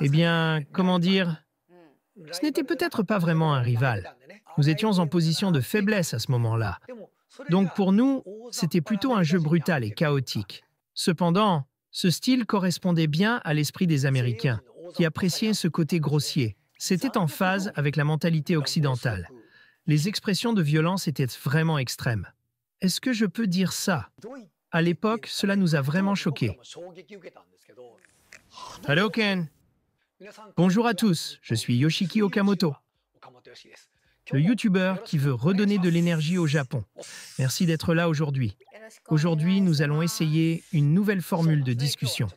Eh bien, comment dire Ce n'était peut-être pas vraiment un rival. Nous étions en position de faiblesse à ce moment-là. Donc pour nous, c'était plutôt un jeu brutal et chaotique. Cependant, ce style correspondait bien à l'esprit des Américains, qui appréciaient ce côté grossier. C'était en phase avec la mentalité occidentale. Les expressions de violence étaient vraiment extrêmes. Est-ce que je peux dire ça À l'époque, cela nous a vraiment choqués. Ken, Bonjour à tous, je suis Yoshiki Okamoto, le youtubeur qui veut redonner de l'énergie au Japon. Merci d'être là aujourd'hui. Aujourd'hui, nous allons essayer une nouvelle formule de discussion.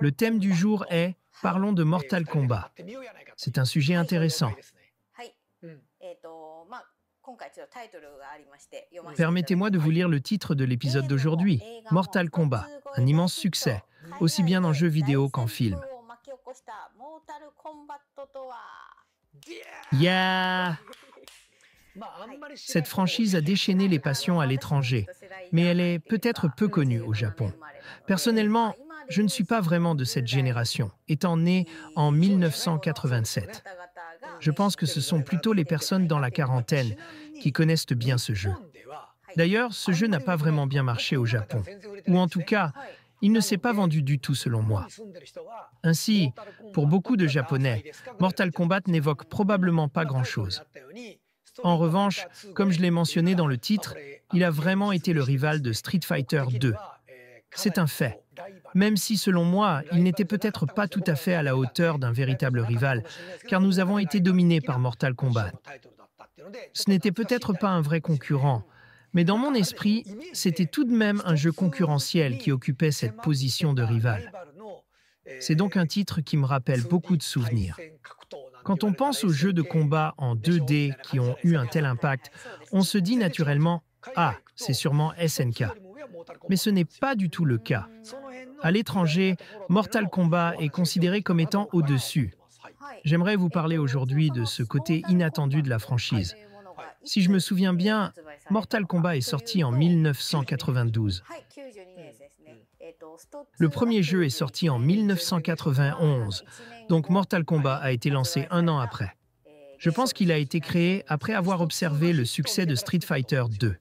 Le thème du jour est Parlons de Mortal Kombat. C'est un sujet intéressant. Permettez-moi de vous lire le titre de l'épisode d'aujourd'hui, Mortal Kombat, un immense succès, aussi bien en jeu vidéo qu'en film. Yeah Cette franchise a déchaîné les passions à l'étranger, mais elle est peut-être peu connue au Japon. Personnellement, je ne suis pas vraiment de cette génération, étant né en 1987. Je pense que ce sont plutôt les personnes dans la quarantaine qui connaissent bien ce jeu. D'ailleurs, ce jeu n'a pas vraiment bien marché au Japon, ou en tout cas, il ne s'est pas vendu du tout selon moi. Ainsi, pour beaucoup de Japonais, Mortal Kombat n'évoque probablement pas grand-chose. En revanche, comme je l'ai mentionné dans le titre, il a vraiment été le rival de Street Fighter 2. C'est un fait même si selon moi, il n'était peut-être pas tout à fait à la hauteur d'un véritable rival, car nous avons été dominés par Mortal Kombat. Ce n'était peut-être pas un vrai concurrent, mais dans mon esprit, c'était tout de même un jeu concurrentiel qui occupait cette position de rival. C'est donc un titre qui me rappelle beaucoup de souvenirs. Quand on pense aux jeux de combat en 2D qui ont eu un tel impact, on se dit naturellement Ah, c'est sûrement SNK. Mais ce n'est pas du tout le cas. À l'étranger, Mortal Kombat est considéré comme étant au-dessus. J'aimerais vous parler aujourd'hui de ce côté inattendu de la franchise. Si je me souviens bien, Mortal Kombat est sorti en 1992. Le premier jeu est sorti en 1991, donc Mortal Kombat a été lancé un an après. Je pense qu'il a été créé après avoir observé le succès de Street Fighter 2.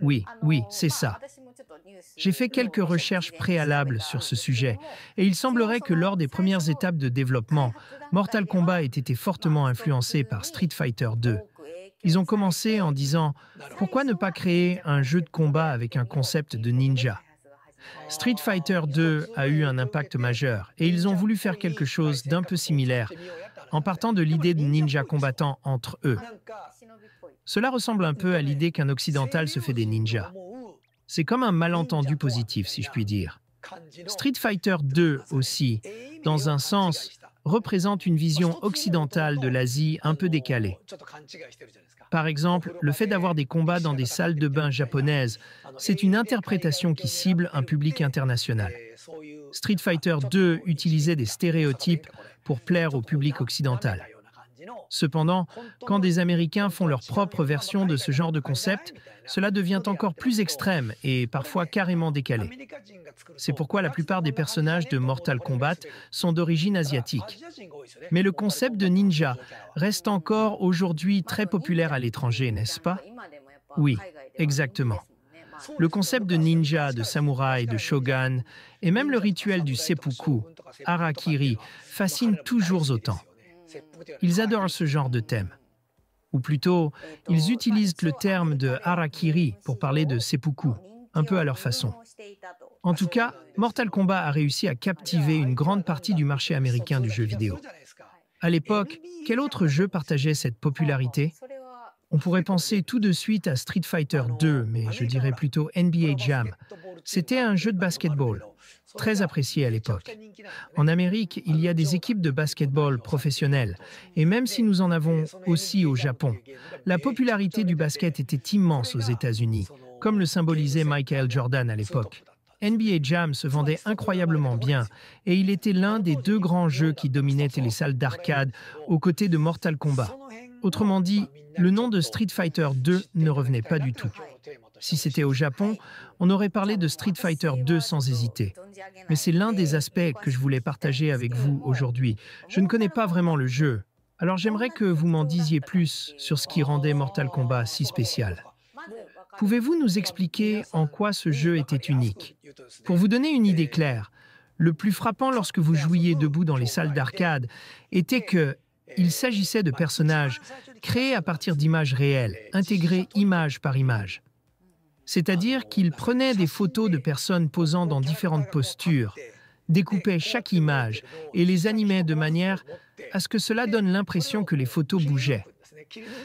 Oui, oui, c'est ça. J'ai fait quelques recherches préalables sur ce sujet, et il semblerait que lors des premières étapes de développement, Mortal Kombat ait été fortement influencé par Street Fighter 2. Ils ont commencé en disant Pourquoi ne pas créer un jeu de combat avec un concept de ninja Street Fighter 2 a eu un impact majeur et ils ont voulu faire quelque chose d'un peu similaire en partant de l'idée de ninja combattant entre eux. Cela ressemble un peu à l'idée qu'un occidental se fait des ninjas. C'est comme un malentendu positif, si je puis dire. Street Fighter 2 aussi, dans un sens, représente une vision occidentale de l'Asie un peu décalée. Par exemple, le fait d'avoir des combats dans des salles de bain japonaises, c'est une interprétation qui cible un public international. Street Fighter 2 utilisait des stéréotypes pour plaire au public occidental. Cependant, quand des Américains font leur propre version de ce genre de concept, ben cela devient encore plus extrême et parfois carrément décalé. C'est pourquoi la plupart des personnages de Mortal Kombat sont d'origine asiatique. Mais le concept de ninja reste encore aujourd'hui très populaire à l'étranger, n'est-ce pas Oui, exactement. Le concept de ninja, de samouraï, de shogun, et même le rituel du seppuku, harakiri, fascine toujours autant. Ils adorent ce genre de thème. Ou plutôt, ils utilisent le terme de harakiri pour parler de seppuku, un peu à leur façon. En tout cas, Mortal Kombat a réussi à captiver une grande partie du marché américain du jeu vidéo. À l'époque, quel autre jeu partageait cette popularité on pourrait penser tout de suite à Street Fighter 2, mais je dirais plutôt NBA Jam, c'était un jeu de basketball, très apprécié à l'époque. En Amérique, il y a des équipes de basketball professionnelles, et même si nous en avons aussi au Japon, la popularité du basket était immense aux États-Unis, comme le symbolisait Michael Jordan à l'époque. NBA Jam se vendait incroyablement bien et il était l'un des deux grands jeux qui dominaient les salles d'arcade aux côtés de Mortal Kombat. Autrement dit, le nom de Street Fighter 2 ne revenait pas du tout. Si c'était au Japon, on aurait parlé de Street Fighter 2 sans hésiter. Mais c'est l'un des aspects que je voulais partager avec vous aujourd'hui. Je ne connais pas vraiment le jeu, alors j'aimerais que vous m'en disiez plus sur ce qui rendait Mortal Kombat si spécial. Pouvez-vous nous expliquer en quoi ce jeu était unique Pour vous donner une idée claire, le plus frappant lorsque vous jouiez debout dans les salles d'arcade était que il s'agissait de personnages créés à partir d'images réelles, intégrés image par image. C'est-à-dire qu'il prenait des photos de personnes posant dans différentes postures, découpait chaque image et les animait de manière à ce que cela donne l'impression que les photos bougeaient.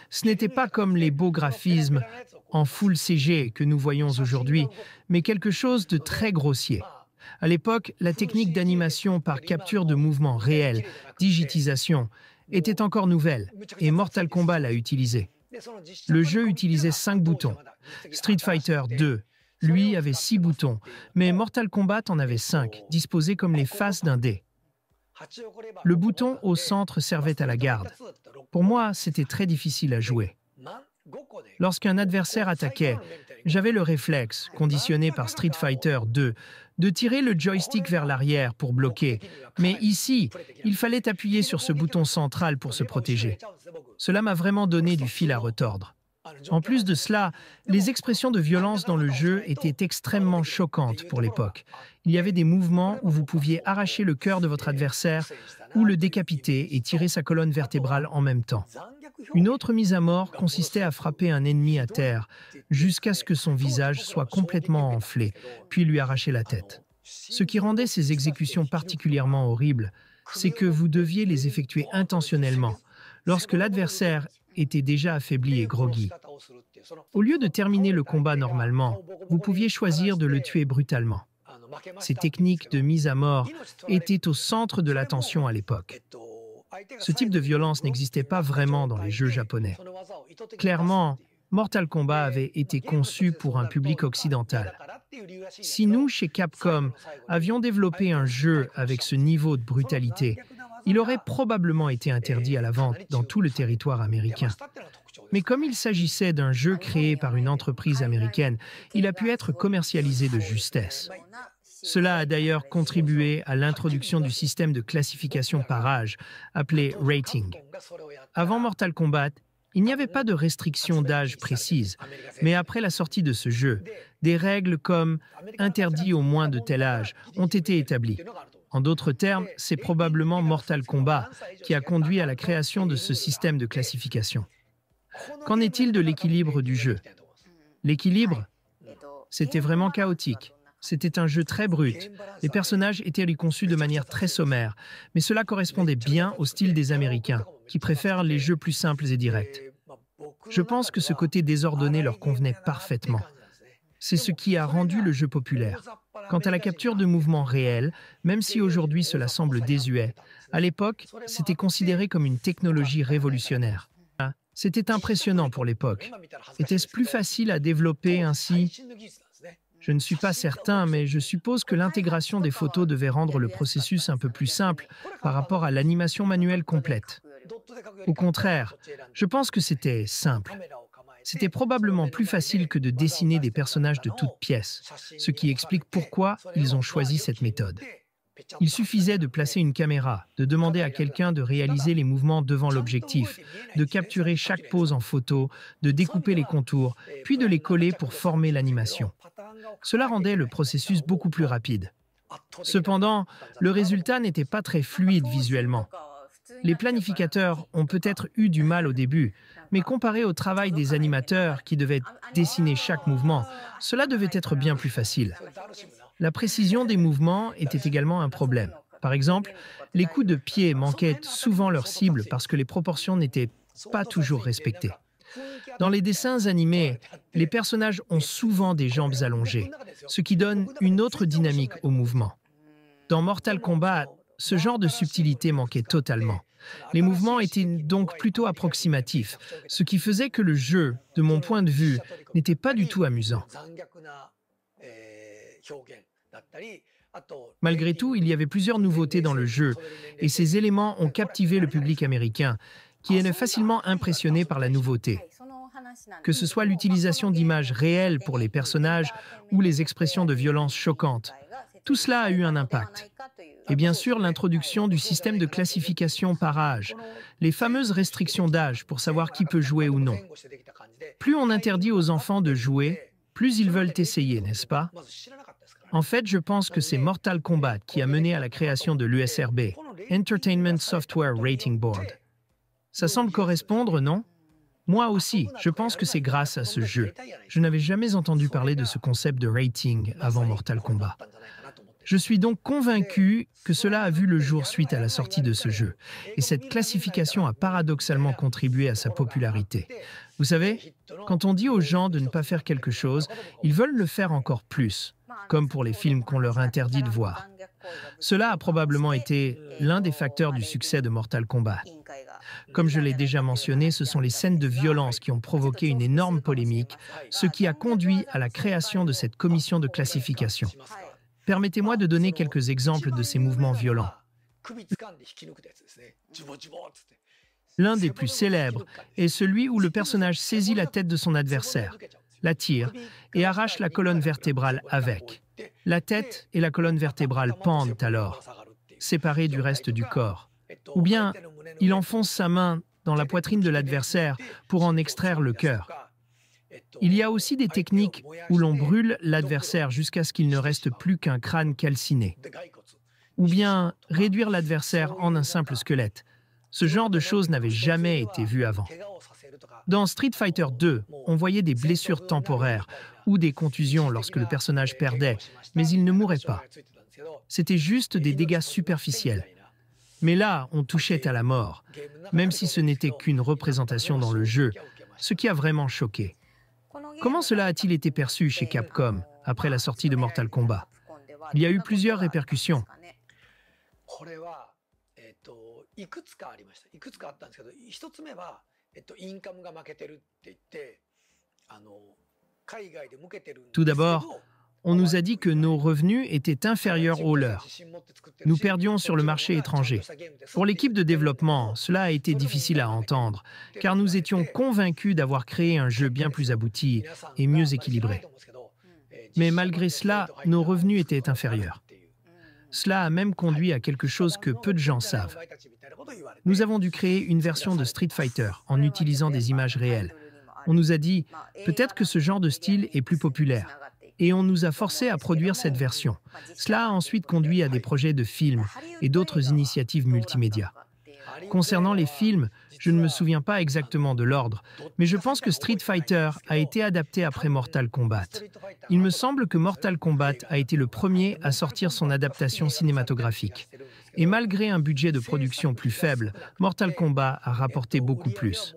Ce n'était pas comme les beaux graphismes en full CG que nous voyons aujourd'hui, mais quelque chose de très grossier. À l'époque, la technique d'animation par capture de mouvements réels, digitisation, était encore nouvelle, et Mortal Kombat l'a utilisée. Le jeu utilisait 5 boutons. Street Fighter 2, lui, avait six boutons, mais Mortal Kombat en avait 5, disposés comme les faces d'un dé. Le bouton au centre servait à la garde. Pour moi, c'était très difficile à jouer. Lorsqu'un adversaire attaquait, j'avais le réflexe, conditionné par Street Fighter 2, de tirer le joystick vers l'arrière pour bloquer. Mais ici, il fallait appuyer sur ce bouton central pour se protéger. Cela m'a vraiment donné du fil à retordre. En plus de cela, les expressions de violence dans le jeu étaient extrêmement choquantes pour l'époque. Il y avait des mouvements où vous pouviez arracher le cœur de votre adversaire, ou le décapiter et tirer sa colonne vertébrale en même temps. Une autre mise à mort consistait à frapper un ennemi à terre jusqu'à ce que son visage soit complètement enflé, puis lui arracher la tête. Ce qui rendait ces exécutions particulièrement horribles, c'est que vous deviez les effectuer intentionnellement, lorsque l'adversaire était déjà affaibli et groggy. Au lieu de terminer le combat normalement, vous pouviez choisir de le tuer brutalement. Ces techniques de mise à mort étaient au centre de l'attention à l'époque. Ce type de violence n'existait pas vraiment dans les jeux japonais. Clairement, Mortal Kombat avait été conçu pour un public occidental. Si nous, chez Capcom, avions développé un jeu avec ce niveau de brutalité, il aurait probablement été interdit à la vente dans tout le territoire américain. Mais comme il s'agissait d'un jeu créé par une entreprise américaine, il a pu être commercialisé de justesse. Cela a d'ailleurs contribué à l'introduction du système de classification par âge, appelé rating. Avant Mortal Kombat, il n'y avait pas de restriction d'âge précise, mais après la sortie de ce jeu, des règles comme interdit au moins de tel âge ont été établies. En d'autres termes, c'est probablement Mortal Kombat qui a conduit à la création de ce système de classification. Qu'en est-il de l'équilibre du jeu L'équilibre, c'était vraiment chaotique. C'était un jeu très brut. Les personnages étaient conçus de manière très sommaire, mais cela correspondait bien au style des Américains, qui préfèrent les jeux plus simples et directs. Je pense que ce côté désordonné leur convenait parfaitement. C'est ce qui a rendu le jeu populaire. Quant à la capture de mouvements réels, même si aujourd'hui cela semble désuet, à l'époque, c'était considéré comme une technologie révolutionnaire. C'était impressionnant pour l'époque. Était-ce plus facile à développer ainsi je ne suis pas certain, mais je suppose que l'intégration des photos devait rendre le processus un peu plus simple par rapport à l'animation manuelle complète. Au contraire, je pense que c'était simple. C'était probablement plus facile que de dessiner des personnages de toutes pièces, ce qui explique pourquoi ils ont choisi cette méthode. Il suffisait de placer une caméra, de demander à quelqu'un de réaliser les mouvements devant l'objectif, de capturer chaque pose en photo, de découper les contours, puis de les coller pour former l'animation. Cela rendait le processus beaucoup plus rapide. Cependant, le résultat n'était pas très fluide visuellement. Les planificateurs ont peut-être eu du mal au début, mais comparé au travail des animateurs qui devaient dessiner chaque mouvement, cela devait être bien plus facile. La précision des mouvements était également un problème. Par exemple, les coups de pied manquaient souvent leur cible parce que les proportions n'étaient pas toujours respectées. Dans les dessins animés, les personnages ont souvent des jambes allongées, ce qui donne une autre dynamique au mouvement. Dans Mortal Kombat, ce genre de subtilité manquait totalement. Les mouvements étaient donc plutôt approximatifs, ce qui faisait que le jeu, de mon point de vue, n'était pas du tout amusant. Malgré tout, il y avait plusieurs nouveautés dans le jeu, et ces éléments ont captivé le public américain, qui est facilement impressionné par la nouveauté. Que ce soit l'utilisation d'images réelles pour les personnages ou les expressions de violence choquantes, tout cela a eu un impact. Et bien sûr, l'introduction du système de classification par âge, les fameuses restrictions d'âge pour savoir qui peut jouer ou non. Plus on interdit aux enfants de jouer, plus ils veulent essayer, n'est-ce pas En fait, je pense que c'est Mortal Kombat qui a mené à la création de l'USRB, Entertainment Software Rating Board. Ça semble correspondre, non Moi aussi, je pense que c'est grâce à ce jeu. Je n'avais jamais entendu parler de ce concept de rating avant Mortal Kombat. Je suis donc convaincu que cela a vu le jour suite à la sortie de ce jeu, et cette classification a paradoxalement contribué à sa popularité. Vous savez, quand on dit aux gens de ne pas faire quelque chose, ils veulent le faire encore plus, comme pour les films qu'on leur interdit de voir. Cela a probablement été l'un des facteurs du succès de Mortal Kombat. Comme je l'ai déjà mentionné, ce sont les scènes de violence qui ont provoqué une énorme polémique, ce qui a conduit à la création de cette commission de classification. Permettez-moi de donner quelques exemples de ces mouvements violents. L'un des plus célèbres est celui où le personnage saisit la tête de son adversaire, la tire et arrache la colonne vertébrale avec. La tête et la colonne vertébrale pendent alors, séparées du reste du corps. Ou bien il enfonce sa main dans la poitrine de l'adversaire pour en extraire le cœur. Il y a aussi des techniques où l'on brûle l'adversaire jusqu'à ce qu'il ne reste plus qu'un crâne calciné, ou bien réduire l'adversaire en un simple squelette. Ce genre de choses n'avait jamais été vu avant. Dans Street Fighter 2, on voyait des blessures temporaires ou des contusions lorsque le personnage perdait, mais il ne mourait pas. C'était juste des dégâts superficiels. Mais là, on touchait à la mort, même si ce n'était qu'une représentation dans le jeu, ce qui a vraiment choqué. Comment cela a-t-il été perçu chez Capcom après la sortie de Mortal Kombat Il y a eu plusieurs répercussions. Tout d'abord, on nous a dit que nos revenus étaient inférieurs aux leurs. Nous perdions sur le marché étranger. Pour l'équipe de développement, cela a été difficile à entendre, car nous étions convaincus d'avoir créé un jeu bien plus abouti et mieux équilibré. Mais malgré cela, nos revenus étaient inférieurs. Cela a même conduit à quelque chose que peu de gens savent. Nous avons dû créer une version de Street Fighter en utilisant des images réelles. On nous a dit, peut-être que ce genre de style est plus populaire et on nous a forcés à produire cette version. Cela a ensuite conduit à des projets de films et d'autres initiatives multimédia. Concernant les films, je ne me souviens pas exactement de l'ordre, mais je pense que Street Fighter a été adapté après Mortal Kombat. Il me semble que Mortal Kombat a été le premier à sortir son adaptation cinématographique. Et malgré un budget de production plus faible, Mortal Kombat a rapporté beaucoup plus.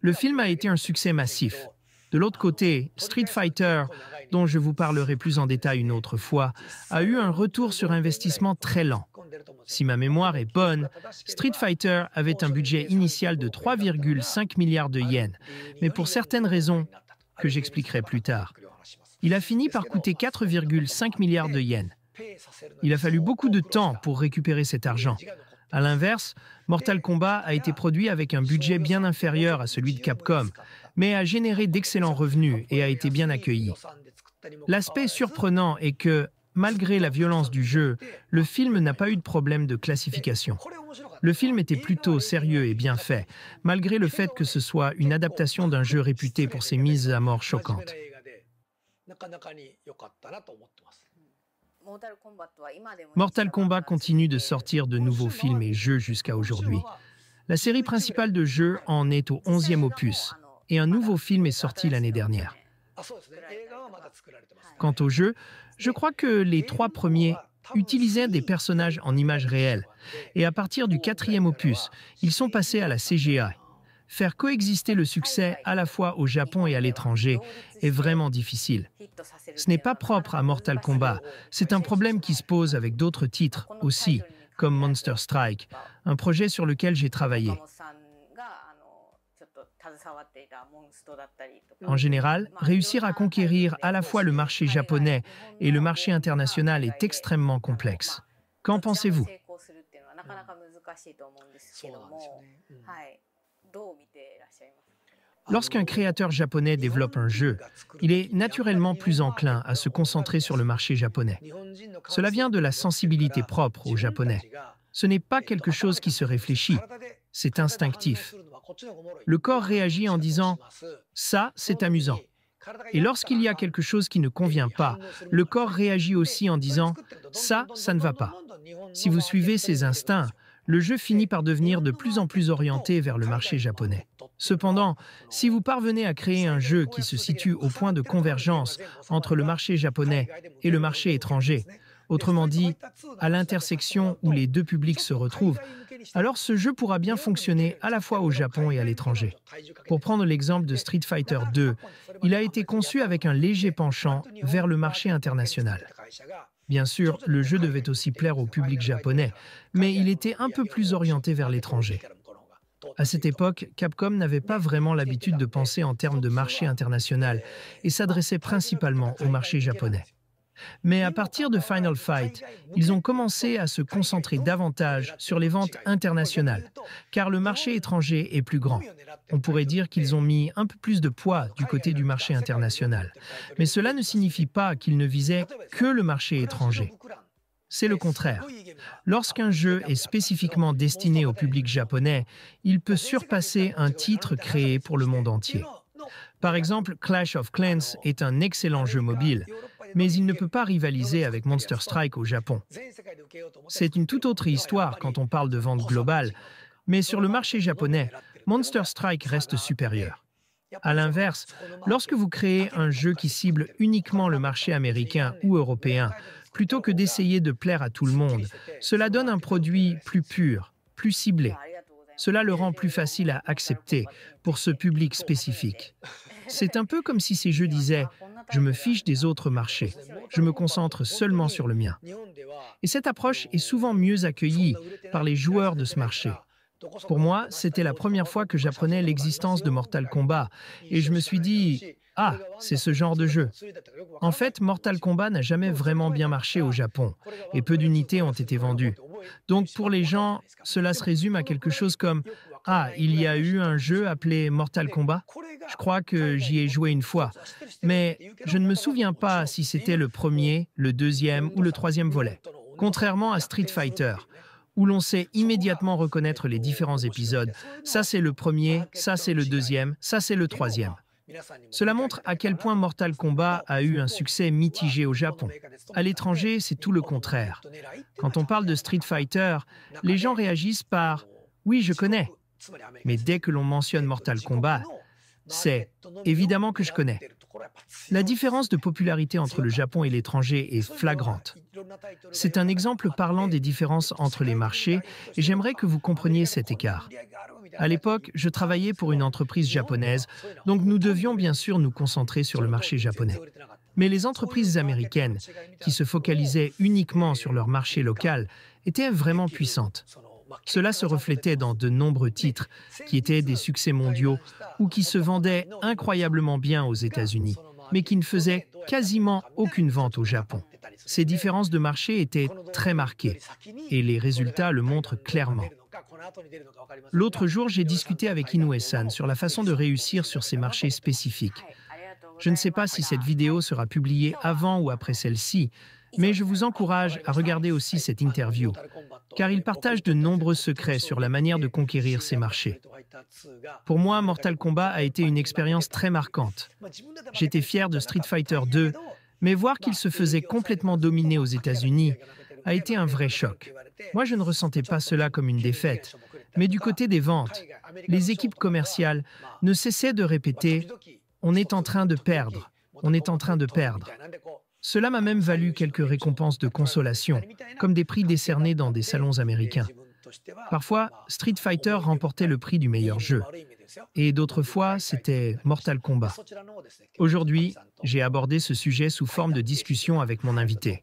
Le film a été un succès massif. De l'autre côté, Street Fighter, dont je vous parlerai plus en détail une autre fois, a eu un retour sur investissement très lent. Si ma mémoire est bonne, Street Fighter avait un budget initial de 3,5 milliards de yens, mais pour certaines raisons que j'expliquerai plus tard, il a fini par coûter 4,5 milliards de yens. Il a fallu beaucoup de temps pour récupérer cet argent. À l'inverse, Mortal Kombat a été produit avec un budget bien inférieur à celui de Capcom, mais a généré d'excellents revenus et a été bien accueilli. L'aspect surprenant est que, malgré la violence du jeu, le film n'a pas eu de problème de classification. Le film était plutôt sérieux et bien fait, malgré le fait que ce soit une adaptation d'un jeu réputé pour ses mises à mort choquantes. Mortal Kombat continue de sortir de nouveaux films et jeux jusqu'à aujourd'hui. La série principale de jeux en est au 11e opus, et un nouveau film est sorti l'année dernière. Quant aux jeux, je crois que les trois premiers utilisaient des personnages en images réelles, et à partir du quatrième opus, ils sont passés à la CGI, Faire coexister le succès à la fois au Japon et à l'étranger est vraiment difficile. Ce n'est pas propre à Mortal Kombat, c'est un problème qui se pose avec d'autres titres aussi, comme Monster Strike, un projet sur lequel j'ai travaillé. En général, réussir à conquérir à la fois le marché japonais et le marché international est extrêmement complexe. Qu'en pensez-vous ah, Lorsqu'un créateur japonais développe un jeu, il est naturellement plus enclin à se concentrer sur le marché japonais. Cela vient de la sensibilité propre aux Japonais. Ce n'est pas quelque chose qui se réfléchit, c'est instinctif. Le corps réagit en disant ⁇ ça, c'est amusant ⁇ Et lorsqu'il y a quelque chose qui ne convient pas, le corps réagit aussi en disant ⁇ ça, ça ne va pas ⁇ Si vous suivez ces instincts, le jeu finit par devenir de plus en plus orienté vers le marché japonais. Cependant, si vous parvenez à créer un jeu qui se situe au point de convergence entre le marché japonais et le marché étranger, autrement dit, à l'intersection où les deux publics se retrouvent, alors ce jeu pourra bien fonctionner à la fois au Japon et à l'étranger. Pour prendre l'exemple de Street Fighter 2, il a été conçu avec un léger penchant vers le marché international. Bien sûr, le jeu devait aussi plaire au public japonais, mais il était un peu plus orienté vers l'étranger. À cette époque, Capcom n'avait pas vraiment l'habitude de penser en termes de marché international et s'adressait principalement au marché japonais. Mais à partir de Final Fight, ils ont commencé à se concentrer davantage sur les ventes internationales, car le marché étranger est plus grand. On pourrait dire qu'ils ont mis un peu plus de poids du côté du marché international. Mais cela ne signifie pas qu'ils ne visaient que le marché étranger. C'est le contraire. Lorsqu'un jeu est spécifiquement destiné au public japonais, il peut surpasser un titre créé pour le monde entier. Par exemple, Clash of Clans est un excellent jeu mobile, mais il ne peut pas rivaliser avec Monster Strike au Japon. C'est une toute autre histoire quand on parle de vente globale, mais sur le marché japonais, Monster Strike reste supérieur. À l'inverse, lorsque vous créez un jeu qui cible uniquement le marché américain ou européen, plutôt que d'essayer de plaire à tout le monde, cela donne un produit plus pur, plus ciblé. Cela le rend plus facile à accepter pour ce public spécifique. C'est un peu comme si ces jeux disaient ⁇ Je me fiche des autres marchés, je me concentre seulement sur le mien ⁇ Et cette approche est souvent mieux accueillie par les joueurs de ce marché. Pour moi, c'était la première fois que j'apprenais l'existence de Mortal Kombat, et je me suis dit ⁇ Ah, c'est ce genre de jeu ⁇ En fait, Mortal Kombat n'a jamais vraiment bien marché au Japon, et peu d'unités ont été vendues. Donc pour les gens, cela se résume à quelque chose comme ⁇ ah, il y a eu un jeu appelé Mortal Kombat. Je crois que j'y ai joué une fois. Mais je ne me souviens pas si c'était le premier, le deuxième ou le troisième volet. Contrairement à Street Fighter, où l'on sait immédiatement reconnaître les différents épisodes. Ça c'est le premier, ça c'est le deuxième, ça c'est le troisième. Cela montre à quel point Mortal Kombat a eu un succès mitigé au Japon. À l'étranger, c'est tout le contraire. Quand on parle de Street Fighter, les gens réagissent par ⁇ Oui, je connais ⁇ mais dès que l'on mentionne Mortal Kombat, c'est évidemment que je connais. La différence de popularité entre le Japon et l'étranger est flagrante. C'est un exemple parlant des différences entre les marchés et j'aimerais que vous compreniez cet écart. À l'époque, je travaillais pour une entreprise japonaise, donc nous devions bien sûr nous concentrer sur le marché japonais. Mais les entreprises américaines, qui se focalisaient uniquement sur leur marché local, étaient vraiment puissantes. Cela se reflétait dans de nombreux titres qui étaient des succès mondiaux ou qui se vendaient incroyablement bien aux États-Unis, mais qui ne faisaient quasiment aucune vente au Japon. Ces différences de marché étaient très marquées et les résultats le montrent clairement. L'autre jour, j'ai discuté avec Inoue-san sur la façon de réussir sur ces marchés spécifiques. Je ne sais pas si cette vidéo sera publiée avant ou après celle-ci, mais je vous encourage à regarder aussi cette interview, car il partage de nombreux secrets sur la manière de conquérir ces marchés. Pour moi, Mortal Kombat a été une expérience très marquante. J'étais fier de Street Fighter 2, mais voir qu'il se faisait complètement dominer aux États-Unis a été un vrai choc. Moi, je ne ressentais pas cela comme une défaite, mais du côté des ventes, les équipes commerciales ne cessaient de répéter ⁇ On est en train de perdre, on est en train de perdre ⁇ cela m'a même valu quelques récompenses de consolation, comme des prix décernés dans des salons américains. Parfois, Street Fighter remportait le prix du meilleur jeu, et d'autres fois, c'était Mortal Kombat. Aujourd'hui, j'ai abordé ce sujet sous forme de discussion avec mon invité.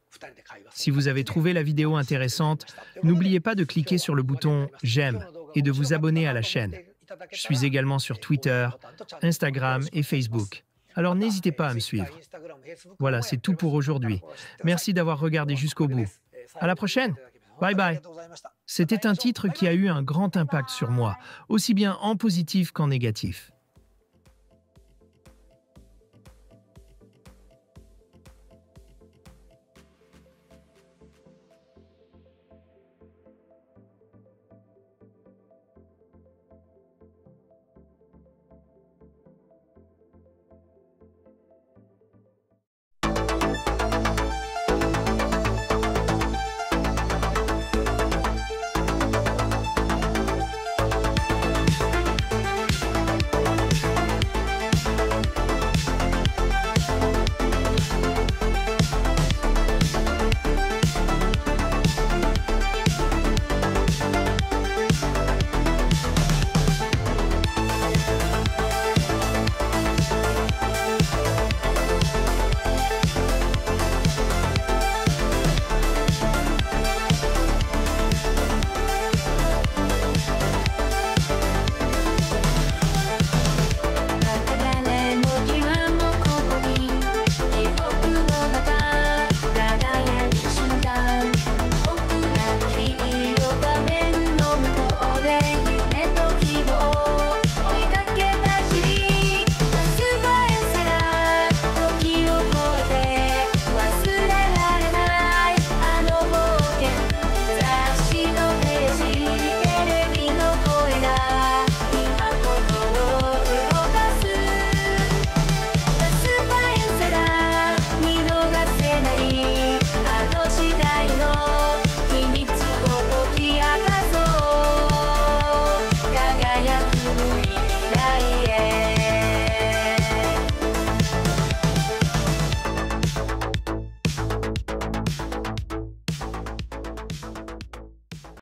Si vous avez trouvé la vidéo intéressante, n'oubliez pas de cliquer sur le bouton J'aime et de vous abonner à la chaîne. Je suis également sur Twitter, Instagram et Facebook. Alors n'hésitez pas à me suivre. Voilà, c'est tout pour aujourd'hui. Merci d'avoir regardé jusqu'au bout. À la prochaine. Bye bye. C'était un titre qui a eu un grand impact sur moi, aussi bien en positif qu'en négatif.